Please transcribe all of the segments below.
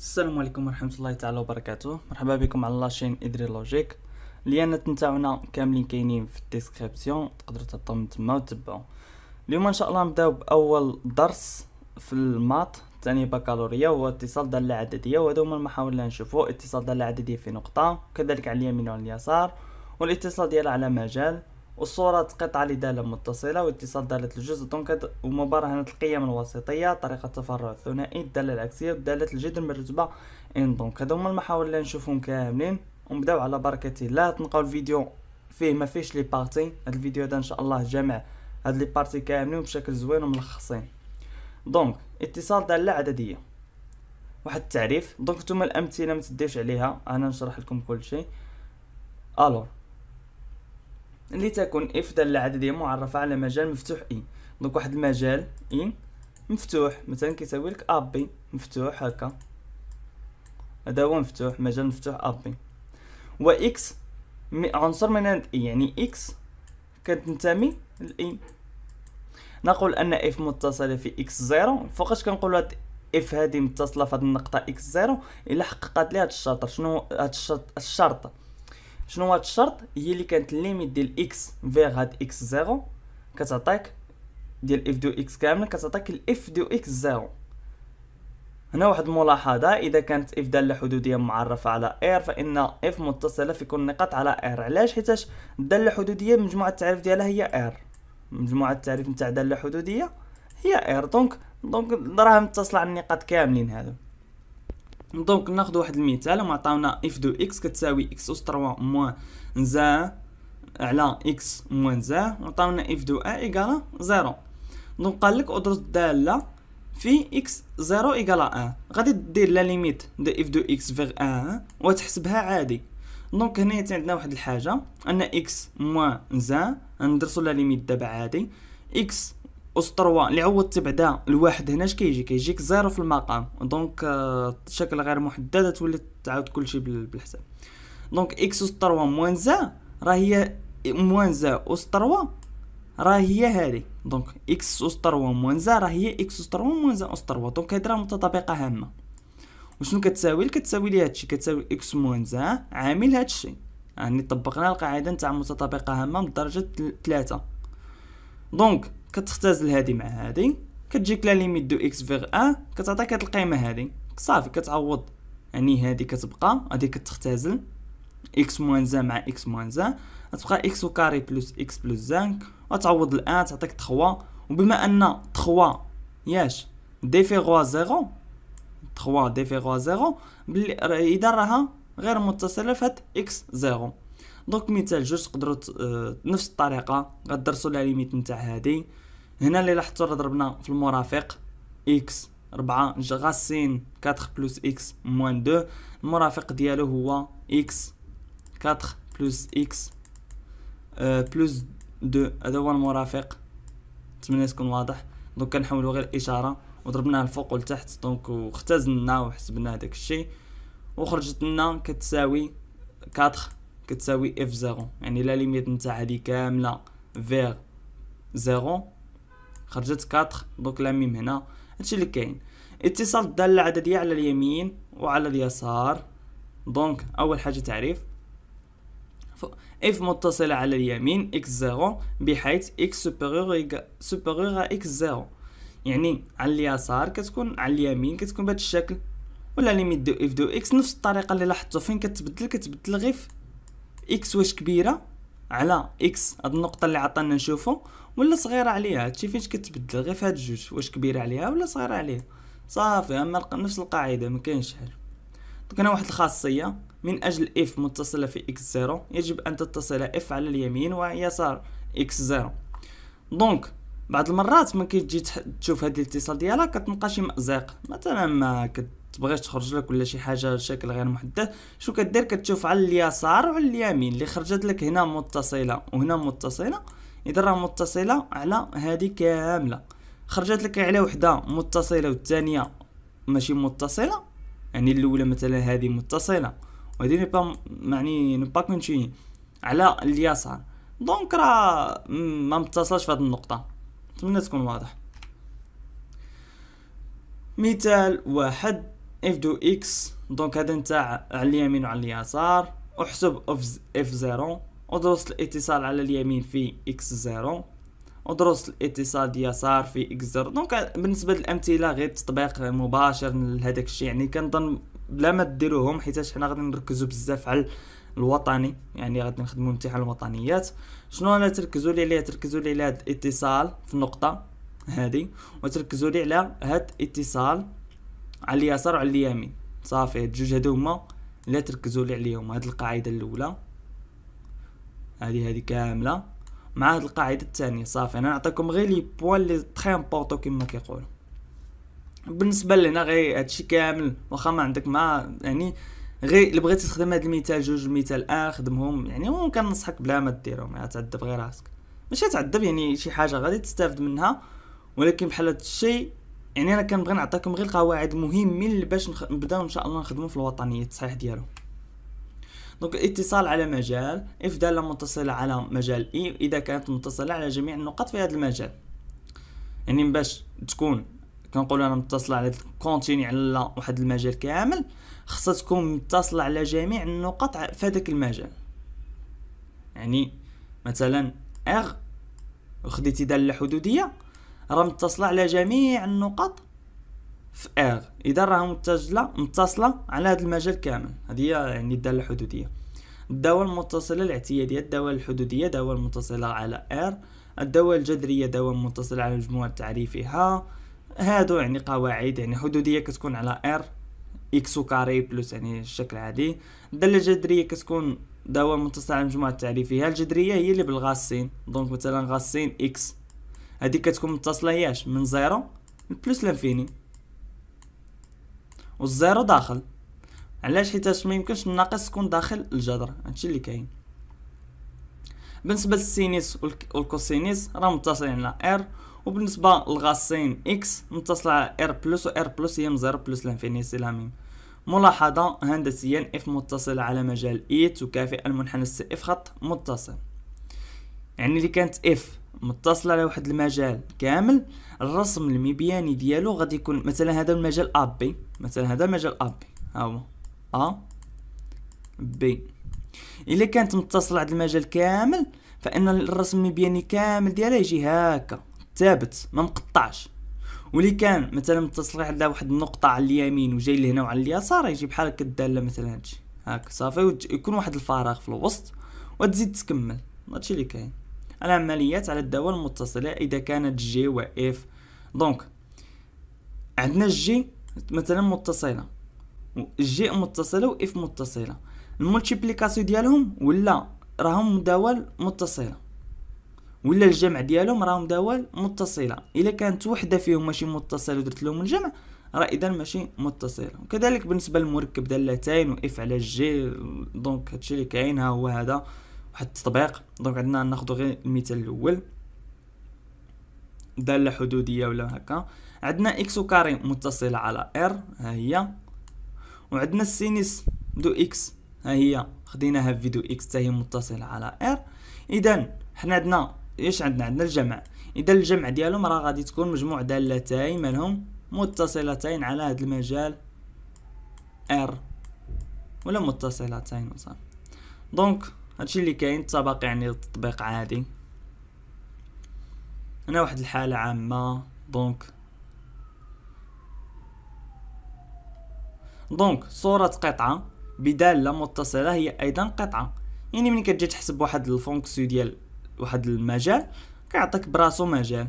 السلام عليكم ورحمة الله تعالى وبركاته مرحبا بكم على لاشين ادري لوجيك اليانات نتاعنا كاملين كاينين في الديسكريبسيون تقدروا تطمن من تما وتتبعوا اليوم ان شاء الله نبداو باول درس في المات ثاني بكالوريا هو اتصال دالة عددية وهذو هما المحاور اللي نشوفو اتصال دالة عددية في نقطة وكذلك على اليمين وعلى اليسار والاتصال ديالها على مجال والصورة قطعة لدالة متصلة واتصال دالة الجزء دونك ومبرهنة القيم الوسيطية طريقة تفرع الثنائي الدالة العكسية ودالة من رتبة ان دونك هادو هما المحاور اللي نشوفهم كاملين ونبداو على بركة الله تنقاو الفيديو فيه ما فيش لي بارتي هاد الفيديو هذا ان شاء الله جامع هاد لي بارتي كاملين بشكل زوين وملخصين دونك اتصال دالة عددية واحد التعريف دونك نتوما الامثله متديوش عليها انا نشرح لكم كل شيء لتكن إف دالة عددية معرفة على مجال مفتوح إي دونك واحد المجال إي مفتوح مثلا كيساوي لك أبي مفتوح هكا هذا هو مفتوح مجال مفتوح أبي وإكس عنصر من عند إي يعني إكس كتنتمي لإي نقول أن إف متصلة في إكس زيرو فوقاش كنقولو هاد إف هادي متصلة في هاد النقطة إكس زيرو إلا حققت لي هاد الشرط شنو هاد الشرط شنو هاد الشرط هي اللي كانت ليميت ديال اكس فيغ هاد اكس زيرو كتعطيك ديال اف دو اكس كامله كتعطيك الاف دو اكس زيرو هنا واحد الملاحظة إذا كانت اف دالة حدودية معرفة على ار فإن اف متصلة في كل النقاط على ار علاش حيتاش الدالة الحدودية مجموعة التعريف ديالها هي ار مجموعة التعريف نتاع دالة حدودية هي ار دونك دونك راه متصلة على النقاط كاملين هادو دونك ناخذ واحد المثال هما عطاونا اف دو اكس كتساوي اكس اس 3 موان زا على اكس موان زا وعطاونا اف دو ا ايكالا زيرو دونك قال لك ادرس الداله في اكس زيرو ايكالا ان غادي دير لا ليميت دو اف دو اكس فيغ ان وتحسبها عادي دونك هنا عندنا واحد الحاجه ان اكس موان زا ندرسو لا ليميت دابا عادي اكس اسطروه اللي عوضت بعدا الواحد هنا اش كيجي كيجيك زيرو في المقام دونك الشكل آه، غير محدده تولي تعاود كلشي بالحساب دونك اكس اسطروه موان زا راه هي موان زا اسطروه راه هي هادي دونك اكس اسطروه موان زا راه هي اكس اسطروه موان زا اسطروه دونك هاد راه متطابقه هامه وشنو كتساوي كتساوي لي هادشي كتساوي اكس موان زا عامل هادشي يعني طبقنا القاعده نتاع متطابقه هامه من درجه 3 دونك كتختزل هادي مع هادي كتجيك لا ليميت دو اكس فيغ ان كتعطيك هاد القيمه هادي صافي كتعوض يعني هادي كتبقى هذه كتختزل اكس موان زان مع اكس موان زان غتبقى اكس وكاري بلس اكس بلس زانك وتعوض الان تعطيك 3 وبما ان 3 ياش غوا زيرو 3 غوا زيرو بلي اذا راها غير متصله فهاد اكس زيرو دونك مثال جوج تقدروا آه، نفس الطريقه غدرسوا لا ليميت نتاع هادي هنا اللي لاحظتوا راه ضربنا في المرافق اكس 4 غاسين 4 بلس اكس موان 2 المرافق ديالو هو اكس 4 بلس اكس آه، بلس 2 هذا هو المرافق نتمنى تكون واضح دونك كنحولوا غير الاشاره وضربناها الفوق والتحت دونك واختزلنا وحسبنا هذاك الشيء وخرجت لنا كتساوي 4 كتساوي اف 0 يعني لا ليميت نتاعها هذه كامله فيغ 0 خرجت 4 دونك لا ميم هنا هادشي اللي كاين اتصال الداله العدديه على اليمين وعلى اليسار دونك اول حاجه تعريف اف متصله على اليمين اكس زيرو بحيث اكس سوبيريور سوبيريور اكس زيرو يعني على اليسار كتكون على اليمين كتكون بهذا الشكل ولا ليميت دو اف دو اكس نفس الطريقه اللي لاحظتوا فين كتبدل كتبدل غير اكس واش كبيره على اكس هاد النقطه اللي عطانا نشوفو ولا صغيره عليها هادشي فينش كتبدل غير في هاد الجوج واش كبيره عليها ولا صغيره عليها صافي اما نفس القاعده ما كاينش حل هنا واحد الخاصيه من اجل اف متصله في اكس زيرو يجب ان تتصل اف على اليمين ويسار اكس زيرو دونك بعض المرات ملي كتجي تشوف هاد الاتصال ديالها كتلقى شي مازق مثلا ما كتبغيش تخرج لك ولا شي حاجه بشكل غير محدد شو كدير كتشوف على اليسار وعلى اليمين اللي خرجت لك هنا متصله وهنا متصله اذا راه متصله على هذه كامله خرجت لك على وحده متصله والثانيه ماشي متصله يعني الاولى مثلا هذه متصله وهذه با يعني با كونتيني على اليسار دونك راه ما متصلش في هذه النقطه نتمنى تكون واضح مثال واحد اف دو اكس دونك هذا نتاع على اليمين وعلى اليسار احسب اف اف زيرو ودرس الاتصال على اليمين في اكس زيرو ودرس الاتصال اليسار في اكس زيرو دونك بالنسبه للامثله غير تطبيق مباشر لهداك الشيء يعني كنظن بلا ما ديروهم حيتاش حنا غادي نركزو بزاف على الوطني يعني غادي نخدمو امتحان الوطنيات شنو انا تركزوا لي عليه تركزوا لي على هاد الاتصال في النقطه هذه وتركزوا لي على هاد الاتصال على اليسار وعلى اليمين صافي جوج هادو هما لا تركزوا لي عليهم هاد القاعده الاولى هذه هذه كامله مع هاد القاعده الثانيه صافي انا نعطيكم غير لي بوان لي تري امبورطو كما كيقولوا بالنسبه لنا غير هادشي كامل واخا ما عندك ما يعني غير اللي بغيتي تخدم هاد المثال جوج المثال ان آه، خدمهم يعني هو كننصحك بلا ما ديرهم يعني تعذب غير راسك ماشي تعذب يعني شي حاجه غادي تستافد منها ولكن بحال هادشي الشيء يعني انا كنبغي نعطيكم غير القواعد المهمين باش نبداو ان شاء الله نخدموا في الوطنيه التصحيح ديالو دونك الاتصال على مجال اف دالة متصلة على مجال اي اذا كانت متصلة على جميع النقط في هذا المجال يعني باش تكون كنقول انا متصله على كونتيني على واحد المجال كامل خصها تكون متصله على جميع النقط في هذاك المجال يعني مثلا اغ وخديتي داله حدوديه راه متصله على جميع النقط في ار اذا راها متصله متصله على هذا المجال كامل هذه هي يعني الداله الحدوديه الدوال المتصله الاعتياديه الدوال الحدوديه دوال متصله على ار الدوال الجذريه دوال متصله على مجموعه تعريفها هادو يعني قواعد يعني حدوديه كتكون على ار اكس كاري بلس يعني الشكل عادي الداله الجذريه كتكون دوال متصله على مجموعه تعريفها الجذريه هي اللي بالغاسين دونك مثلا غاسين اكس هذه كتكون متصله ياش من زيرو بلس لانفيني والزيرو داخل علاش حيتاش ما يمكنش الناقص تكون داخل الجذر هادشي اللي كاين بالنسبه للسينيس والكوسينيس راه متصلين على ار وبالنسبه للغاسين اكس متصله على ار بلس و بلس هي من زيرو بلس لانفيني سي لا ملاحظه هندسيا اف متصله على مجال اي e، تكافئ المنحنى السي اف خط متصل يعني اللي كانت اف متصله على واحد المجال كامل الرسم المبياني ديالو غادي يكون مثلا هذا المجال ا بي مثلا هذا المجال ا بي ها هو ا بي الا كانت متصله على المجال كامل فان الرسم المبياني كامل ديالها يجي هكا ثابت ما مقطعش ولي كان مثلا متصل على واحد النقطه على اليمين وجاي لهنا وعلى اليسار يجي بحال هكا الداله مثلا هادشي هكا صافي ويكون واحد الفراغ في الوسط وتزيد تكمل هادشي اللي كاين العمليات على الدوال المتصلة إذا كانت جي و إف دونك عندنا جي مثلا متصلة جي متصلة و إف متصلة المولتيبليكاسيون ديالهم ولا راهم دوال متصلة ولا الجمع ديالهم راهم دوال متصلة إلا كانت وحدة فيهم ماشي متصلة درت لهم الجمع راه اذا ماشي متصله وكذلك بالنسبه للمركب دالتين إف على جي دونك هادشي اللي كاين ها هو هذا واحد التطبيق دونك عندنا ناخذ غير المثال الاول داله حدوديه ولا هكا عندنا اكس كاري متصله على ار ها هي وعندنا السينس دو اكس ها هي خديناها في دو اكس حتى هي متصله على ار اذا حنا عندنا ايش عندنا عندنا الجمع اذا الجمع ديالهم راه غادي تكون مجموع دالتين مالهم متصلتين على هذا المجال ار ولا متصلتين مثلا دونك هادشي اللي كاين الطبق يعني التطبيق عادي هنا واحد الحالة عامة دونك دونك صورة قطعة بدالة متصلة هي أيضا قطعة يعني ملي كتجي تحسب واحد الفونكسيو ديال واحد المجال كيعطيك براسو مجال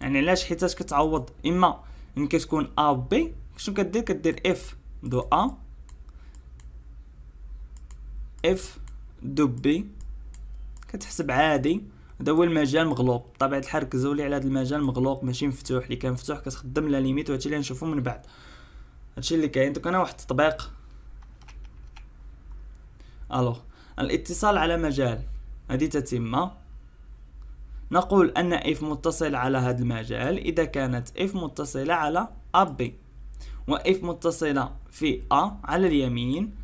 يعني علاش حيتاش كتعوض اما ان كتكون ا بي شنو كدير كدير اف دو ا اف دبي كتحسب عادي هذا هو المجال مغلوق بطبيعه الحال زولي على هذا المجال مغلوق ماشي مفتوح اللي كان مفتوح كتخدم لا ليميت وهادشي اللي غنشوفو من بعد هادشي اللي كاين دوك انا واحد التطبيق الو الاتصال على مجال هادي تتمه نقول ان اف متصل على هذا المجال اذا كانت اف متصله على ا بي واف متصله في ا على اليمين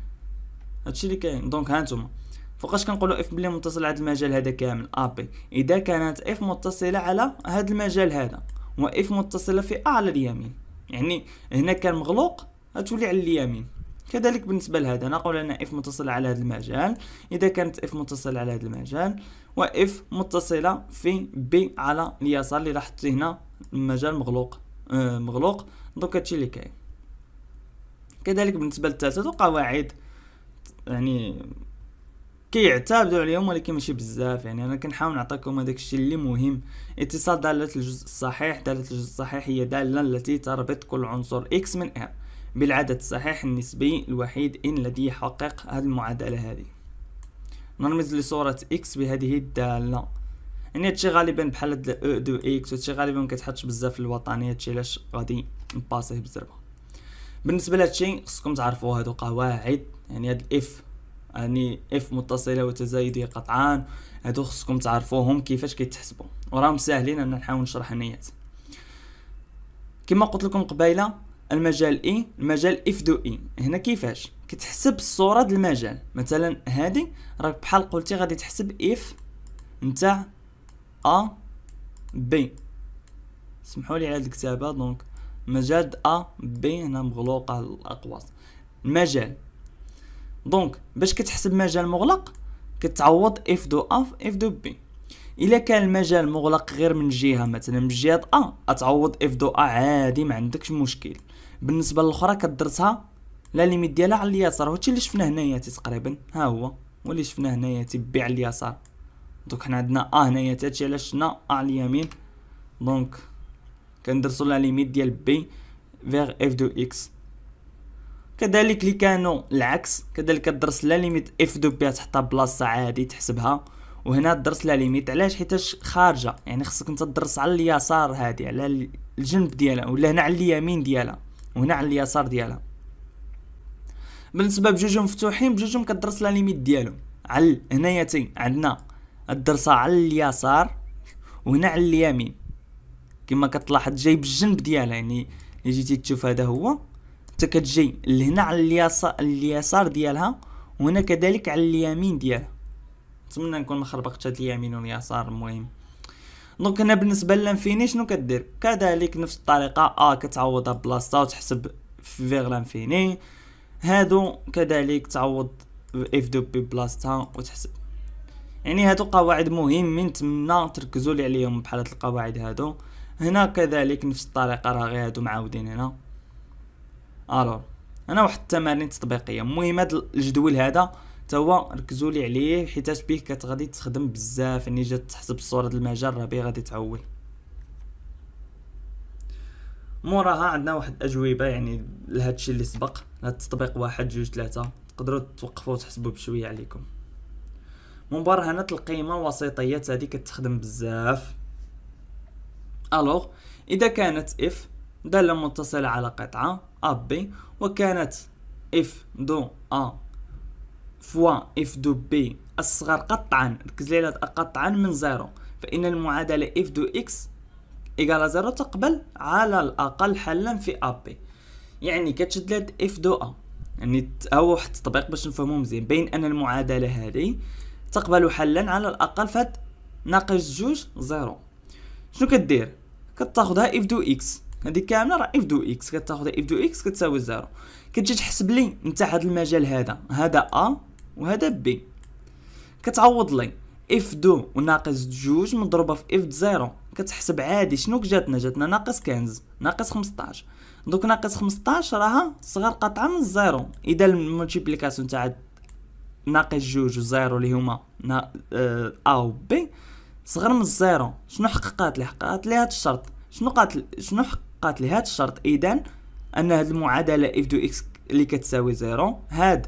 هادشي اللي كاين دونك هانتوما فوقاش كنقولوا اف بلي متصل على هذا المجال هذا كامل ابي اذا كانت اف متصله على هذا المجال هذا واف متصله في ا على اليمين يعني هنا كان مغلوق غتولي على اليمين كذلك بالنسبه لهذا نقول ان اف متصله على هذا المجال اذا كانت اف متصله على هذا المجال واف متصله في بي على اليسار اللي لاحظت هنا المجال مغلوق آه مغلوق دونك هادشي اللي كاين كذلك بالنسبه للتعدد قواعد يعني كيعتمدوا عليهم ولكن ماشي بزاف يعني انا كنحاول نعطيكم هذاك الشيء اللي مهم اتصال داله الجزء الصحيح داله الجزء الصحيح هي داله التي تربط كل عنصر اكس من ار بالعدد الصحيح النسبي الوحيد ان الذي يحقق هذه المعادله هذه نرمز لصوره اكس بهذه الداله يعني هادشي غالبا بحال هاد او e دو اكس هادشي غالبا مكتحطش بزاف في الوطنيه هادشي علاش غادي نباسيه بزربه بالنسبه لهادشي خصكم تعرفوا هادو قواعد يعني هاد الاف يعني اف متصله وتزايديه قطعان هادو خصكم تعرفوهم كيفاش كيتحسبوا وراهم ساهلين انا نحاول نشرح النيات كما قلت لكم قبيله المجال اي المجال اف دو اي هنا كيفاش كتحسب الصوره ديال المجال مثلا هادي راك بحال قلتي غادي تحسب اف نتاع ا بي سمحوا لي على الكتابه دونك مجال ا بي هنا مغلوقه الاقواس المجال دونك باش كتحسب مجال مغلق كتعوض اف دو اف اف دو بي الا كان المجال مغلق غير من جهه مثلا من جهه ا تعوض اف دو ا عادي ما عندكش مشكل بالنسبه للاخرى كدرسها لا ليميت ديالها على اليسار هادشي اللي شفناه هنايا تقريبا ها هو واللي شفناه هنايا تبي على اليسار دونك حنا عندنا ا هنايا هادشي علاش شفنا ا على اليمين دونك كندرسو لا ليميت ديال بي فيغ اف دو اكس كذلك لي كانوا العكس كذلك الدرس لا ليميت اف دو بي تحطها بلاصه عادي تحسبها وهنا الدرس لا ليميت علاش حيتاش خارجه يعني خصك انت تدرس على اليسار هادي على الجنب ديالها ولا هنا على اليمين ديالها وهنا على اليسار ديالها بالنسبه بجوجهم مفتوحين بجوجهم كدرس لا ليميت ديالهم على هنايتين عندنا الدرسه على اليسار وهنا على اليمين كما كتلاحظ جايب الجنب ديالها يعني اللي جيتي تشوف هذا هو حتى كتجي لهنا على اليسار اليسار ديالها وهنا كذلك على اليمين ديالها نتمنى نكون مخربقتش هاد اليمين واليسار المهم دونك هنا بالنسبه للانفيني شنو كدير كذلك نفس الطريقه ا آه كتعوضها بلاصتها وتحسب فيغ لانفيني هادو كذلك تعوض اف دو بي بلاصتها وتحسب يعني هادو قواعد مهمين نتمنى تركزوا لي عليهم بحال هاد القواعد هادو هنا كذلك نفس الطريقه راه غير هادو معاودين هنا الوغ انا واحد التمارين تطبيقيه المهم هذا الجدول هذا تا هو ركزوا لي عليه حيتاش بيه كتغادي تخدم بزاف ملي يعني جات تحسب الصوره ديال المهجر راه بيه غادي تعول موراها عندنا واحد الاجوبه يعني الشيء اللي سبق هاد التطبيق واحد جوج ثلاثه تقدروا توقفوا وتحسبوا بشويه عليكم هنا القيمه الوسيطيه هذه كتخدم بزاف الوغ اذا كانت اف دالة متصلة على قطعة AB وكانت F دو A فوا F دو B الصغر قطعا ركز لي قطعا من زيرو فإن المعادلة F دو X إيكالا زيرو تقبل على الأقل حلا في AB يعني كتشد لد F دو A يعني هو واحد التطبيق باش نفهمو مزيان بين أن المعادلة هذه تقبل حلا على الأقل فهاد ناقص جوج زيرو شنو كدير كتاخدها اف دو اكس هذيك كامله راه اف دو اكس كتاخذ اف دو اكس كتساوي زيرو كتجي تحسب لي نتا هاد المجال هذا هذا ا وهذا بي كتعوض لي اف دو وناقص جوج مضروبه في اف زيرو كتحسب عادي شنو جاتنا جاتنا ناقص 15 ناقص 15 دوك ناقص 15 راها صغر قطعه من الزيرو اذا الملتيبليكاسيون تاع ناقص جوج وزيرو اللي هما نا... اه... ا و بي صغر من الزيرو شنو حققات لي حققات لي هاد الشرط شنو قالت شنو حق قالت لي هاد الشرط اذا ان هاد المعادله اف دو اكس اللي كتساوي زيرو هاد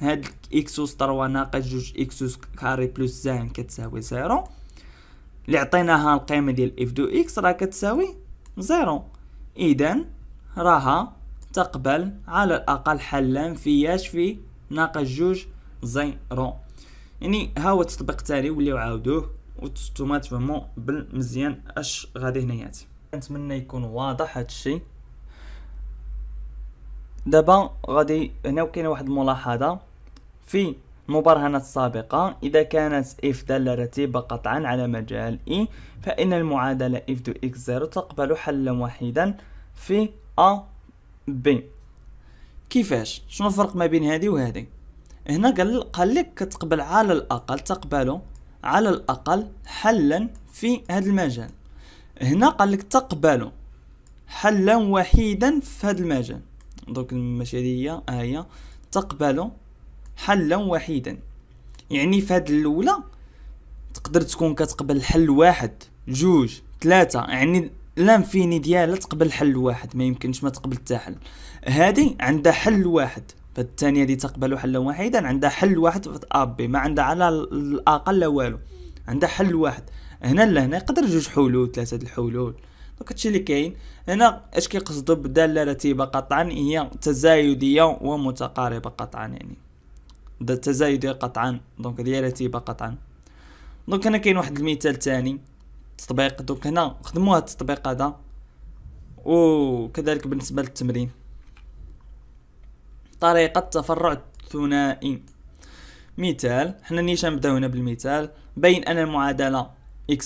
هاد اكس اس 3 ناقص جوج اكس اس كاري بلس زان كتساوي زيرو اللي عطيناها القيمه ديال اف دو اكس راه كتساوي زيرو اذا راها تقبل على الاقل حلا فياش في ناقص جوج زيرو يعني ها هو التطبيق التالي وليو عاودوه وانتم تفهموا بالمزيان اش غادي هنايا كنتمنى يكون واضح هادشي دابا غادي هنا كاين واحد الملاحظه في المبرهنات السابقة إذا كانت إف دالة رتيبة قطعا على مجال إي e، فإن المعادلة إف دو إكس زيرو تقبل حلا وحيدا في أ بي كيفاش شنو الفرق ما بين هذه وهذه هنا قال قال لك كتقبل على الأقل تقبل على الأقل حلا في هذا المجال هنا قال لك تقبلوا حلا وحيدا في هذا المجال دونك ماشي هذه هي هي تقبلوا حلا وحيدا يعني في هذه الاولى تقدر تكون كتقبل حل واحد جوج ثلاثة يعني لانفيني ديالها تقبل حل واحد ما يمكنش ما تقبل حتى حل هذه عندها حل واحد فالثانية دي تقبل حلا واحدا عندها حل واحد في اب ما عندها على الاقل والو عندها حل واحد هنا لهنا يقدر جوج حلول ثلاثه الحلول دونك هادشي اللي كاين هنا اش كيقصدوا بالداله رتيبه قطعا هي تزايديه ومتقاربه قطعا يعني دا التزايديه قطعا دونك هي رتيبه قطعا دونك هنا كاين واحد المثال ثاني تطبيق دونك هنا خدموا هاد التطبيق هذا وكذلك بالنسبه للتمرين طريقه التفرع الثنائي مثال حنا نيشان نبداو هنا بالمثال بين ان المعادله x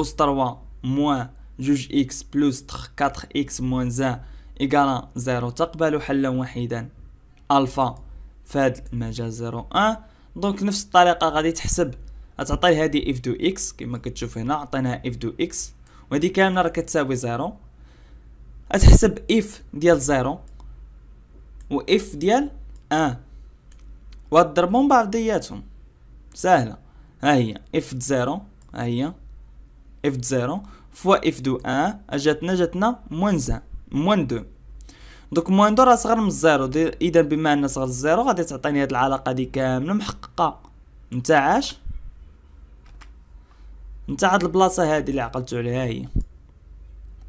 أس 3 موان جوج إكس بلوس 4 إكس موان زان إيقالا زيرو تقبل حلا وحيدا ألفا فاد المجال زيرو أن دونك نفس الطريقة غادي تحسب غتعطي هادي إف دو إكس كما كتشوف هنا عطيناها إف دو إكس وهادي كاملة راه كتساوي زيرو غتحسب إف ديال زيرو و إف ديال أن وغتضربهم بعضياتهم سهلة ها هي إف د زيرو هي اف زيرو فوا اف دو ان جاتنا جاتنا موان زان موان دو دوك موان دو راه صغر من الزيرو اذا بما ان صغر الزيرو غادي تعطيني هاد العلاقه دي كامله محققه نتاع عاش نتاع هاد البلاصه هادي اللي عقلتو عليها هي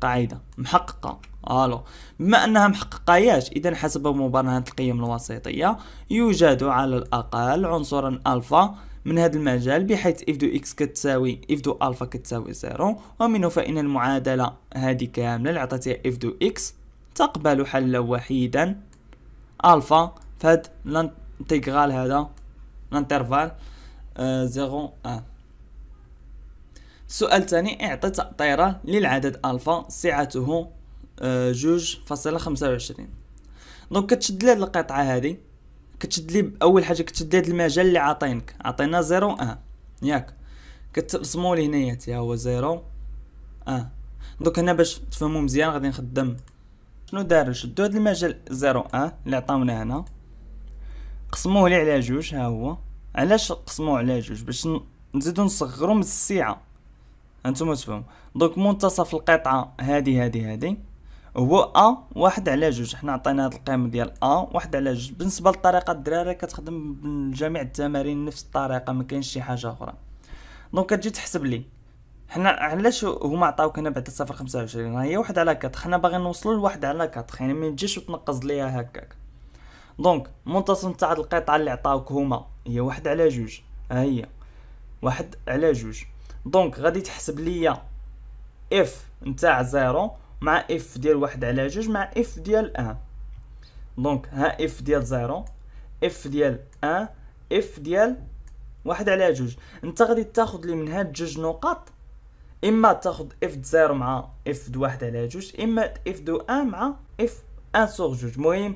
قاعده محققه الو بما انها محققه ياش اذا حسب مبرهنه القيم الوسيطيه يوجد على الاقل عنصر الفا من هذا المجال بحيث اف دو اكس كتساوي اف دو الفا كتساوي زيرو ومنه فإن المعادلة هذه كاملة اللي عطاتها اف دو اكس تقبل حلا وحيدا الفا فهاد لانتيغرال هذا لانترفال زيرو آه، ان آه. السؤال الثاني اعطي تأطيرة للعدد الفا سعته آه، جوج فاصلة خمسة وعشرين دونك كتشد لهاد القطعة هذه كتشد لي اول حاجه كتشد هذا المجال اللي عاطينك عطينا زيرو اه ياك كترسموا لي هنايا ها هو زيرو اه دوك هنا باش تفهموا مزيان غادي نخدم شنو دار شدوا هذا المجال زيرو اه اللي عطاونا هنا قسموه لي على جوج ها هو علاش قسموه على جوج باش نزيدو نصغرو من السعه هانتوما تفهموا دوك منتصف القطعه هادي هادي هادي هو ا واحد على جوج حنا عطينا هاد القيمه ديال ا واحد على جوج بالنسبه للطريقه الدراري كتخدم بجميع التمارين نفس الطريقه ما كاينش شي حاجه اخرى دونك كتجي تحسب لي حنا علاش هما عطاوك هنا بعد 025 هي واحد على 4 حنا باغيين نوصلوا لواحد على 4 يعني ما تجيش وتنقص ليها هكاك دونك منتصف تاع القطعه اللي عطاوك هما هي واحد على جوج ها هي واحد على جوج دونك غادي تحسب ليا اف نتاع زيرو مع اف ديال واحد على جوج مع اف ديال ان دونك ها اف ديال زيرو اف ديال ان اف ديال واحد على جوج انت غادي تاخد لي من هاد جوج نقط اما تاخد اف زيرو مع اف دو واحد على جوج اما اف دو ان مع اف ان سوغ جوج المهم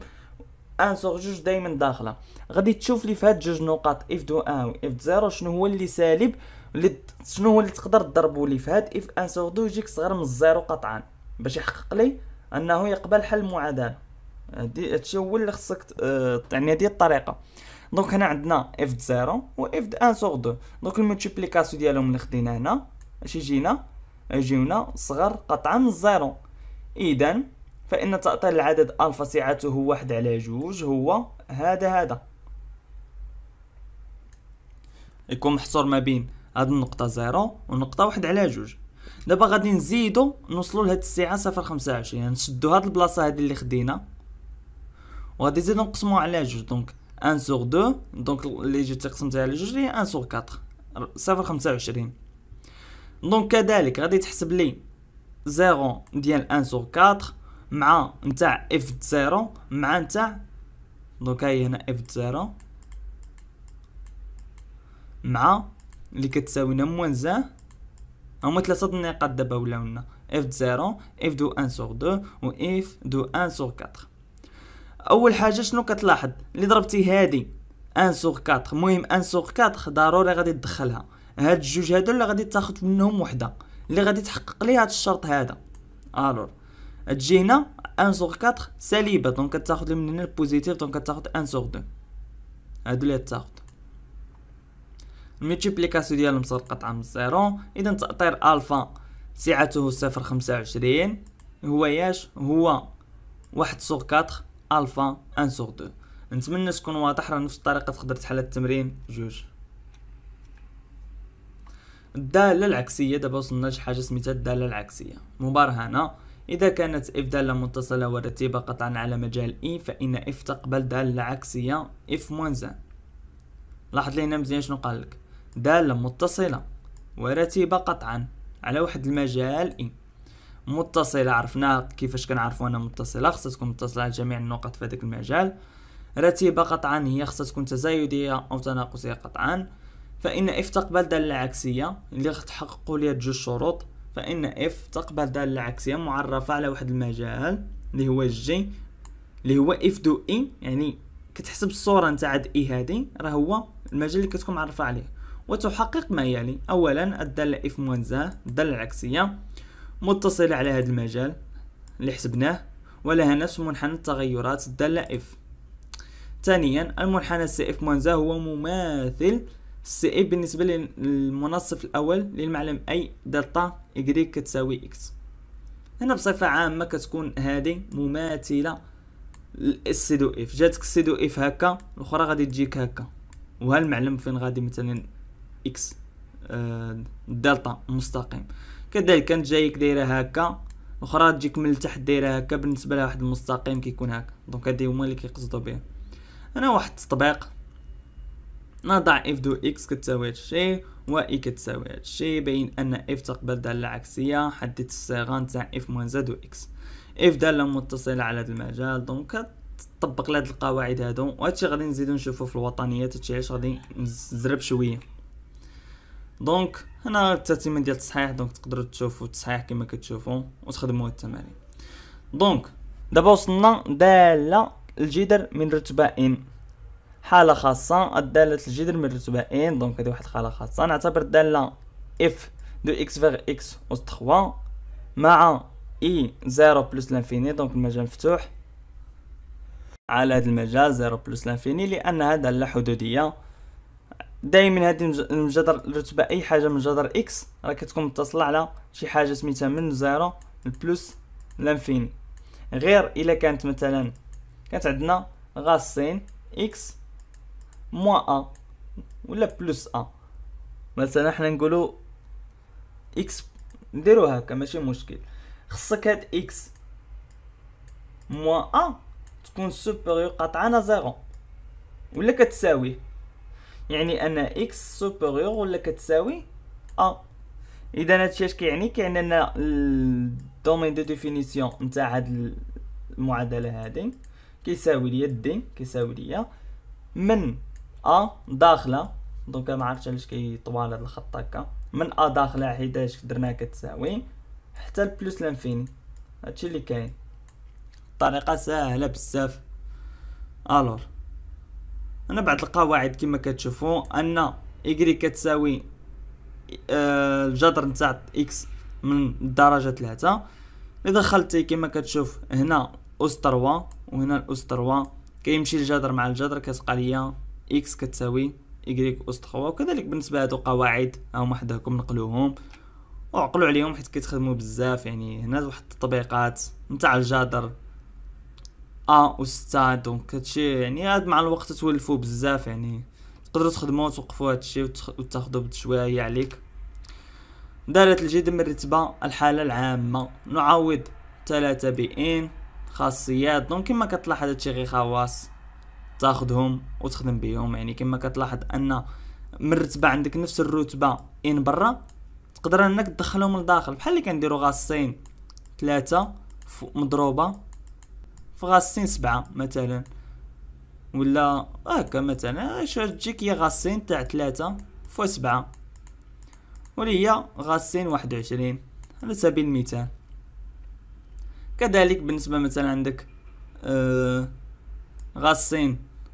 ان سوغ جوج دائما داخله غادي تشوف لي في هاد جوج نقط اف دو ان و اف زيرو شنو هو اللي سالب اللي شنو هو اللي تقدر تضربو لي في هاد اف ان سوغ دو يجيك صغر من الزيرو قطعا باش يحقق لي انه يقبل حل المعادله هادي هادشي هو اللي خصك آه، يعني هادي الطريقه دونك هنا عندنا اف د 0 و اف د 1 سوغ 2 دونك الملتيبليكاسيون ديالهم اللي خدينا هنا اش يجينا يجيونا صغر قطعا من الزيرو اذا فان تعطيل العدد الفا سعته واحد على جوج هو هذا هذا يكون محصور ما بين هاد النقطة زيرو ونقطة واحد على جوج دابا غادي نزيدو نوصلو لهاد السعه صفر وعشرين يعني نشدو هاد البلاصه هادي اللي خدينا وغادي نزيدو نقسموها على جوج دونك ان سوغ دو دونك اللي جيت قسمتها على جوج هي ان سوغ 4 صفر وعشرين دونك كذلك غادي تحسب لي زيرو ديال ان سوغ 4 مع نتاع اف زيرو مع نتاع دونك هاي هنا اف زيرو مع اللي كتساوينا موان زان هما ثلاثة النقاط دابا ولاو لنا اف زيرو اف دو ان سوغ دو و اف دو ان سوغ كاتخ اول حاجه شنو كتلاحظ اللي ضربتي هادي ان سوغ كاتخ مهم ان سوغ كاتخ ضروري غادي تدخلها هاد الجوج هادو اللي غادي تاخد منهم وحده اللي غادي تحقق ليها هاد الشرط هذا الور تجي هنا ان سوغ كاتخ سالبه دونك كتاخد من هنا البوزيتيف دونك كتاخد ان سوغ دو هادو اللي تاخد الملتيبليكاسيو ديال المسقط من الزيرو اذا تاطير الفا سعته صفر خمسة وعشرين هو ياش هو واحد سوغ كاتخ الفا ان سوغ دو نتمنى تكون واضح راه نفس الطريقه تقدر تحل التمرين جوج الداله العكسيه دابا وصلنا لشي حاجه سميتها الداله العكسيه مبرهنه إذا كانت اف دالة متصلة ورتيبة قطعا على مجال اي فإن اف تقبل دالة عكسية اف موان زان لاحظ لي هنا مزيان شنو قالك دالة متصلة ورتيبة قطعا على واحد المجال إي متصلة عرفناها كيفاش كنعرفو أنها متصلة خصها تكون متصلة على جميع النقط في هذاك المجال رتيبة قطعا هي خصها تكون تزايدية أو تناقصية قطعا فإن إف تقبل دالة عكسية اللي تحققوا ليها جوج شروط فإن إف تقبل دالة عكسية معرفة على واحد المجال اللي هو جي اللي هو إف دو إي يعني كتحسب الصورة نتاع إي هادي راه هو المجال اللي كتكون معرفة عليه وتحقق ما يلي أولا الدالة اف موان زا الدالة العكسية متصلة على هذا المجال اللي حسبناه ولها نفس منحنى التغيرات الدالة اف ثانيا المنحنى سي اف موان زا هو مماثل سي اف بالنسبة للمنصف الأول للمعلم أي دلتا إكريك كتساوي إكس هنا بصفة عامة كتكون هذه مماثلة للسي دو اف جاتك السي دو اف هكا الأخرى غادي تجيك هكا وهالمعلم المعلم فين غادي مثلا اكس آه، دلتا مستقيم كذلك كانت جايك دايره هكا اخرى تجيك من التحت دايره هكا بالنسبه لها المستقيم كيكون هكا دونك هادي هما اللي كيقصدوا بها انا واحد التطبيق نضع اف دو اكس كتساوي هادشي و اي كتساوي هادشي باين ان اف تقبل دالة العكسية حدد الصيغة نتاع اف موان زد و اكس اف دالة متصلة على هاد المجال دونك تطبق لهاد القواعد هادو وهادشي غادي نزيدو نشوفو في الوطنيات هادشي علاش غادي نزرب شوية دونك هنا التتمه ديال التصحيح دونك تقدروا تشوفوا التصحيح كما كتشوفوا وتخدموا التمارين دونك دابا وصلنا داله الجدر من رتبه ان حاله خاصه داله الجدر من رتبه ان دونك هذه واحد الحاله خاصه نعتبر داله اف دو اكس فيغ اكس اوس 3 مع اي 0 بلس لانفيني دونك المجال مفتوح على هذا المجال 0 بلس لانفيني لانها داله حدوديه دائما من جذر الرتبه اي حاجه من جدر اكس راه كتكون متصله على شي حاجه سميتها من زيرو لبلس لانفيني غير الا كانت مثلا كانت عندنا غاسين اكس موا ا ولا بلس ا مثلا حنا نقولوا اكس نديرو هكا ماشي مشكل خصك هاد اكس موا ا تكون سوبيريور قطعا زيرو ولا كتساويه يعني ان اكس سوبيريور ولا كتساوي ا آه. اذا هادشي اش كيعني كيعني ان الدومين دو ديفينيسيون نتاع هاد المعادله هادي كيساوي ليا دي كيساوي ليا من ا داخله دونك ما عرفتش علاش كيطوال هاد الخط هكا من ا داخله حيتاش درناها كتساوي حتى البلوس لانفيني هادشي اللي كاين الطريقه سهله بزاف الور بعض القواعد كما كتشوفوا ان إيكغي كتساوي آه، الجذر نتاع إكس من الدرجة ثلاثة إذا دخلتي كما كتشوف هنا أس 3 وهنا الأس 3 كيمشي الجذر مع الجذر كتبقى ليا إكس كتساوي إيكغيك أس 3 وكذلك بالنسبة لهادو قواعد هما حداكم نقلوهم وعقلوا عليهم حيت كيتخدموا بزاف يعني هنا واحد التطبيقات نتاع الجذر ا آه، و ستة دونك هادشي يعني عاد مع الوقت تولفو بزاف يعني تقدروا تخدموا وتوقفوا هادشي وتاخذوا بشويه عليك دارت الجد من رتبة الحالة العامة نعوض ثلاثة بإن خاصيات دونك كما كتلاحظ هادشي غير خواص تاخدهم وتخدم بيهم يعني كما كتلاحظ ان من الرتبة عندك نفس الرتبة ان برا تقدر انك تدخلهم لداخل بحال اللي كنديرو غاصين ثلاثة مضروبة في سبعة مثلا ولا هكا مثلا اش تجيك هي غاسين تاع ثلاثة فوا سبعة ولي هي غاسين واحد وعشرين على سبيل المثال كذلك بالنسبة مثلا عندك آه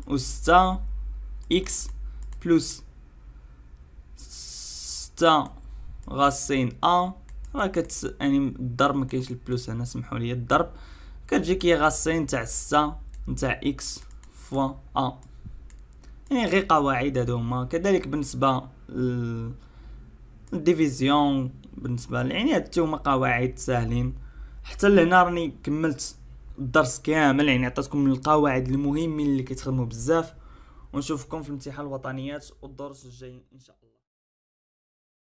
و ستة اكس بلوس ستة غاسين ا راه كت يعني الضرب مكاينش البلوس هنا سمحوا لي الضرب كتجي كيغاسين تاع ستة نتاع اكس فوا ا يعني غير قواعد هادو هما كذلك بالنسبه للديفيزيون بالنسبه يعني هادو هما قواعد ساهلين حتى لهنا راني كملت الدرس كامل يعني عطيتكم القواعد المهمين اللي كيتخدموا بزاف ونشوفكم في الامتحان الوطنيات والدرس الجاي ان شاء الله